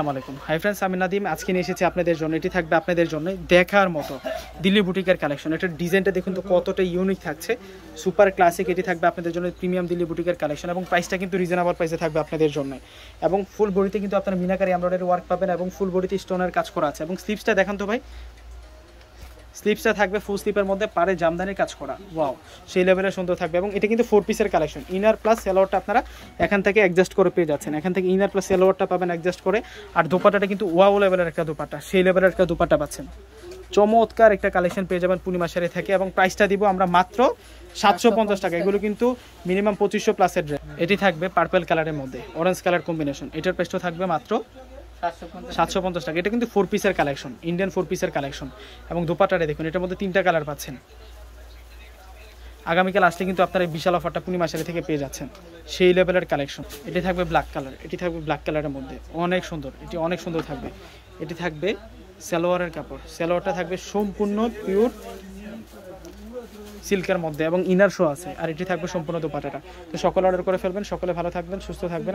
আসসালামাইকুম hi friends আমি নাদিম আজকে নিয়ে এসেছি আপনাদের জন্য এটি থাকবে আপনাদের জন্য দেখার মতো দিল্লি বুটিকের কালেকশন এটার ডিজাইনটা দেখুন তো কতটা ইউনিক থাকছে সুপার ক্লাসিক এটি থাকবে আপনাদের জন্য প্রিমিয়াম দিল্লি বুটিকের কালেকশন এবং প্রাইসটা কিন্তু রিজনেবল প্রাইসে থাকবে আপনাদের জন্য এবং ফুল বডিতে কিন্তু আপনারা মিনাকারি এমব্রয়ডারি ওয়ার্ক পাবেন এবং ফুল বডিতে স্টোনের কাজ করা আছে এবং স্লিপসটা দেখান তো ভাই স্লিপসটা থাকবে ফুল স্লিপের মধ্যে পারে জামদানির কাজ করা ওয়াও সেই লেভেলে সুন্দর থাকবে এবং এটা কিন্তু ফোর পিসের কালেকশন ইনার প্লাস সেলোয়ারটা আপনারা এখান থেকে অ্যাডজাস্ট করে পেয়ে যাচ্ছেন এখান থেকে ইনার প্লাস সেলোয়ারটা পাবেন অ্যাডজাস্ট করে আর দুপাটাটা কিন্তু ওয়াও লেভেলের একটা দুপাটা সেই লেভেলের একটা দুপাটা পাচ্ছেন চমৎকার একটা কালেকশন পেয়ে যাবেন পূর্ণিমা সারে থেকে এবং প্রাইসটা দিব আমরা মাত্র সাতশো পঞ্চাশ টাকা এগুলো কিন্তু মিনিমাম পঁচিশশো প্লাসের ড্রেস এটি থাকবে পার্পেল কালারের মধ্যে অরেঞ্জ কালার কম্বিনেশন এটার প্রাইসটা থাকবে মাত্র সাতশো পঞ্চাশ টাকা এটা কিন্তু ফোর পিসের কালেকশন ইন্ডিয়ান ফোর পিসের কালেকশন এবং দোপাটারে দেখুন এটার মধ্যে তিনটা কালার পাচ্ছেন আগামীকাল আসলে কিন্তু আপনারা বিশাল অফারটা পূর্ণিমাশালি থেকে পেয়ে যাচ্ছেন সেই লেভেলের কালেকশন এটি থাকবে ব্ল্যাক কালার এটি থাকবে ব্ল্যাক কালারের মধ্যে অনেক সুন্দর এটি অনেক সুন্দর থাকবে এটি থাকবে সালোয়ারের কাপড় সালোয়ারটা থাকবে সম্পূর্ণ পিওর সিল্কের মধ্যে এবং ইনার শো আছে আর এটি থাকবে সম্পূর্ণ দুপাটাটা তো সকলে অর্ডার করে ফেলবেন সকলে ভালো থাকবেন সুস্থ থাকবেন